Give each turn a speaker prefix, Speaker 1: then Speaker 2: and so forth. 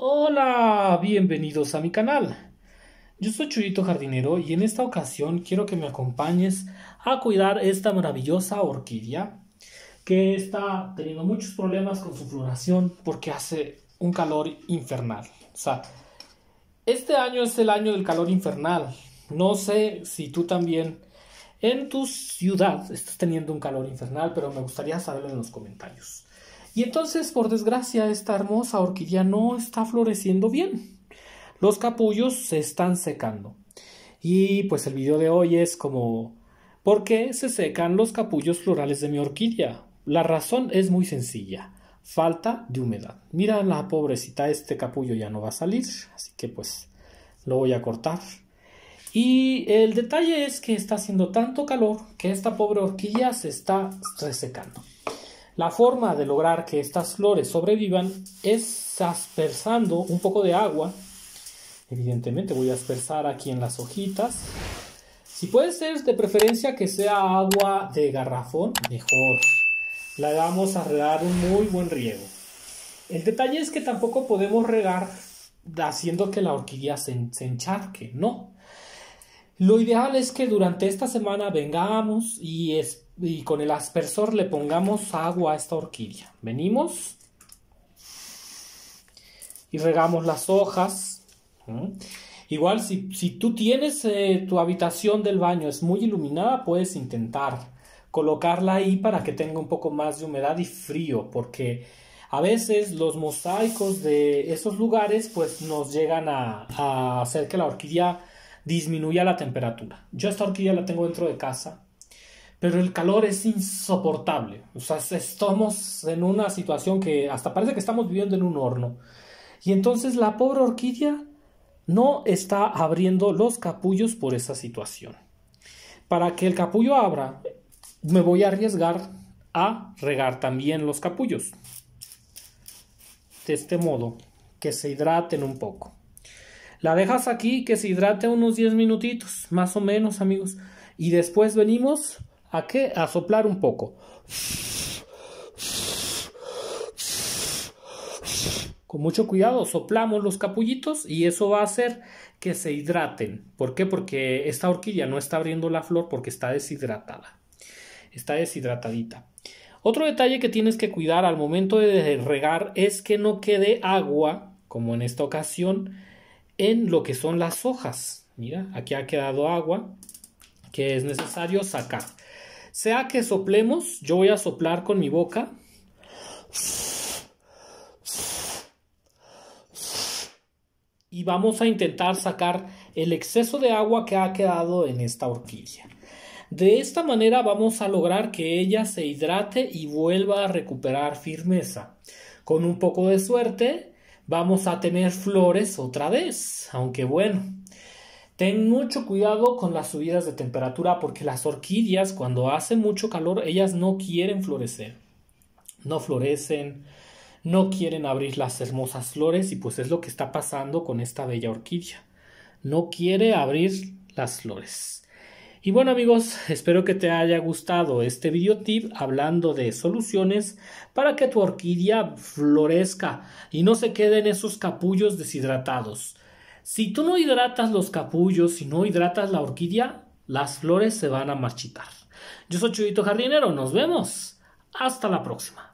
Speaker 1: Hola, bienvenidos a mi canal. Yo soy Churito Jardinero y en esta ocasión quiero que me acompañes a cuidar esta maravillosa orquídea que está teniendo muchos problemas con su floración porque hace un calor infernal. O sea, este año es el año del calor infernal. No sé si tú también en tu ciudad estás teniendo un calor infernal, pero me gustaría saberlo en los comentarios. Y entonces, por desgracia, esta hermosa orquídea no está floreciendo bien. Los capullos se están secando. Y pues el video de hoy es como, ¿por qué se secan los capullos florales de mi orquídea? La razón es muy sencilla, falta de humedad. Mira la pobrecita, este capullo ya no va a salir, así que pues lo voy a cortar. Y el detalle es que está haciendo tanto calor que esta pobre orquídea se está resecando. La forma de lograr que estas flores sobrevivan es aspersando un poco de agua. Evidentemente voy a aspersar aquí en las hojitas. Si puede ser de preferencia que sea agua de garrafón, mejor. La vamos a regar un muy buen riego. El detalle es que tampoco podemos regar haciendo que la orquídea se, encharque, no. Lo ideal es que durante esta semana vengamos y esperemos y con el aspersor le pongamos agua a esta orquídea. Venimos y regamos las hojas. Igual si, tú tienes eh, tu habitación del baño es muy iluminada, puedes intentar colocarla ahí para que tenga un poco más de humedad y frío, porque a veces los mosaicos de esos lugares pues nos llegan a hacer que la orquídea disminuya la temperatura. Yo esta orquídea la tengo dentro de casa pero el calor es insoportable. O sea, estamos en una situación que hasta parece que estamos viviendo en un horno. Y entonces la pobre orquídea no está abriendo los capullos por esa situación. Para que el capullo abra, me voy a arriesgar a regar también los capullos. De este modo, que se hidraten un poco. La dejas aquí que se hidrate unos 10 minutitos, más o menos, amigos. Y después venimos ¿A qué? A soplar un poco. Con mucho cuidado soplamos los capullitos y eso va a hacer que se hidraten. ¿Por qué? Porque esta horquilla no está abriendo la flor porque está deshidratada. Está deshidratadita. Otro detalle que tienes que cuidar al momento de regar es que no quede agua, como en esta ocasión, en lo que son las hojas. Mira, aquí ha quedado agua que es necesario sacar. Sea que soplemos, yo voy a soplar con mi boca. Y vamos a intentar sacar el exceso de agua que ha quedado en esta horquilla. De esta manera vamos a lograr que ella se hidrate y vuelva a recuperar firmeza. Con un poco de suerte vamos a tener flores otra vez, aunque bueno, Ten mucho cuidado con las subidas de temperatura porque las orquídeas cuando hace mucho calor ellas no quieren florecer. No florecen, no quieren abrir las hermosas flores y pues es lo que está pasando con esta bella orquídea. No quiere abrir las flores. Y bueno amigos, espero que te haya gustado este video hablando de soluciones para que tu orquídea florezca y no se queden esos capullos deshidratados. Si tú no hidratas los capullos, si no hidratas la orquídea, las flores se van a marchitar. Yo soy Chudito Jardinero, nos vemos. Hasta la próxima.